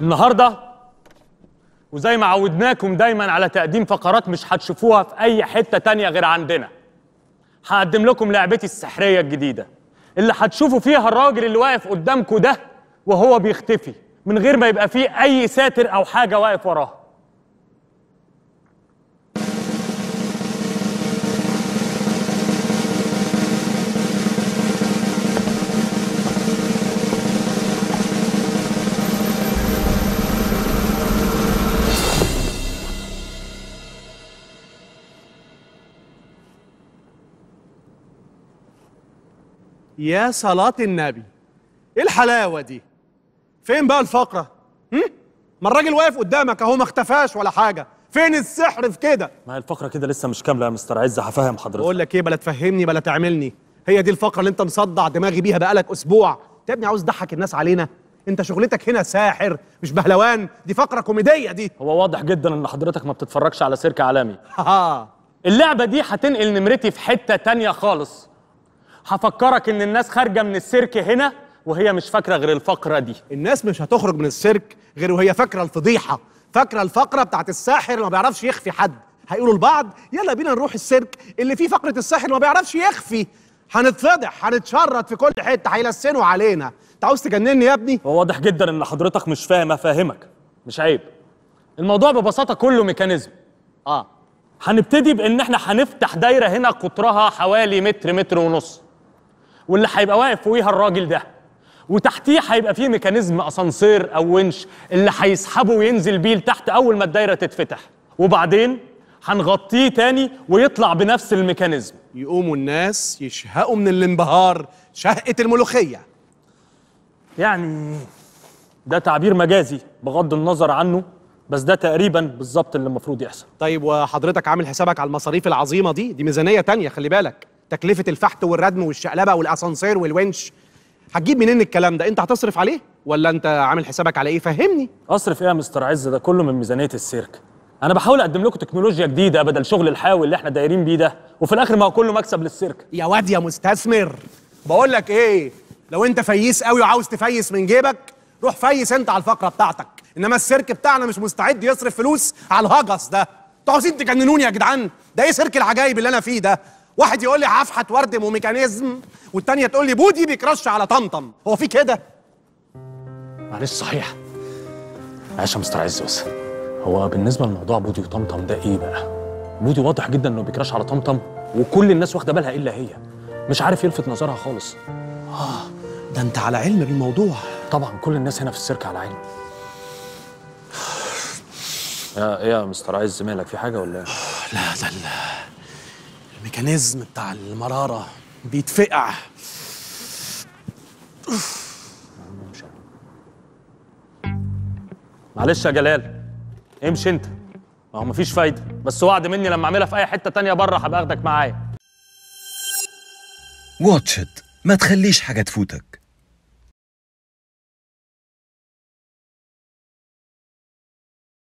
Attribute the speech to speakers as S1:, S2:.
S1: النهارده وزي ما عودناكم دايما على تقديم فقرات مش هتشوفوها في اي حته تانية غير عندنا هقدم لكم لعبتي السحريه الجديده اللي هتشوفوا فيها الراجل اللي واقف قدامكم ده وهو بيختفي من غير ما يبقى فيه اي ساتر او حاجه واقف وراه يا صلاة النبي ايه الحلاوة دي؟ فين بقى الفقرة؟ هم؟ ما الراجل واقف قدامك اهو ما اختفاش ولا حاجة فين السحر في كده؟ ما هي الفقرة كده لسه مش كاملة يا مستر عز هفهم حضرتك بقول لك ايه بلا تفهمني بلا تعملني هي دي الفقرة اللي انت مصدع دماغي بيها بقالك اسبوع انت يا ابني عاوز تضحك الناس علينا انت شغلتك هنا ساحر مش بهلوان دي فقره كوميديه دي هو واضح جدا ان حضرتك ما بتتفرجش على سيرك عالمي اللعبه دي هتنقل نمرتي في حته تانية خالص هفكرك ان الناس خارجه من السيرك هنا وهي مش فاكره غير الفقره دي الناس مش هتخرج من السيرك غير وهي فاكره الفضيحه فاكره الفقره بتاعت الساحر اللي ما بيعرفش يخفي حد هيقولوا لبعض يلا بينا نروح السيرك اللي فيه فقره الساحر اللي ما بيعرفش يخفي هنتفضح هنتشرط في كل حته هيلسنوا علينا انت عاوز تجنني يا ابني هو واضح جدا ان حضرتك مش فاهم افهمك مش عيب الموضوع ببساطه كله ميكانيزم اه هنبتدي بان احنا هنفتح دايره هنا قطرها حوالي متر متر ونص واللي هيبقى واقف فوقيها الراجل ده وتحتيه هيبقى فيه ميكانيزم اسانسير او ونش اللي هيسحبه وينزل بيه لتحت اول ما الدايره تتفتح وبعدين هنغطيه تاني ويطلع بنفس الميكانيزم يقوموا الناس يشهقوا من الانبهار شهقة الملوخية يعني ده تعبير مجازي بغض النظر عنه بس ده تقريبا بالظبط اللي المفروض يحصل طيب وحضرتك عامل حسابك على المصاريف العظيمة دي دي ميزانية تانية خلي بالك تكلفه الفحت والردم والشقلبه والاسانسير والونش هتجيب منين الكلام ده انت هتصرف عليه ولا انت عامل حسابك على ايه فهمني اصرف ايه يا مستر عز ده كله من ميزانيه السيرك انا بحاول اقدم لكم تكنولوجيا جديده بدل شغل الحاوي اللي احنا دايرين بيه ده وفي الاخر ما هو كله مكسب للسيرك يا واد يا مستثمر بقول لك ايه لو انت فييس قوي وعاوز تفيس من جيبك روح فيس انت على الفقره بتاعتك انما السيرك بتاعنا مش مستعد يصرف فلوس على الهجس ده انتوا عاوزين تجننوني يا جدعان ده ايه سيرك العجايب اللي انا فيه ده واحد يقول لي عفحة ورد وميكانيزم والتانية تقول لي بودي بيكرش على طمطم هو في كده معلش صحيح معلش يا مستر عز بس هو بالنسبة لموضوع بودي وطمطم ده ايه بقى؟ بودي واضح جدا انه بيكراش على طمطم وكل الناس واخدة بالها الا هي مش عارف يلفت نظرها خالص اه ده انت على علم بالموضوع طبعا كل الناس هنا في السيرك على علم يا ايه يا مستر عز مالك في حاجة ولا ايه؟ آه، لا ده الميكانيزم بتاع المرارة بيتفقع معلش يا جلال امشي انت ما هو مفيش فايدة بس وعد مني لما اعملها في اي حتة تانية بره هبقى اخدك معايا واتشت ما تخليش حاجة تفوتك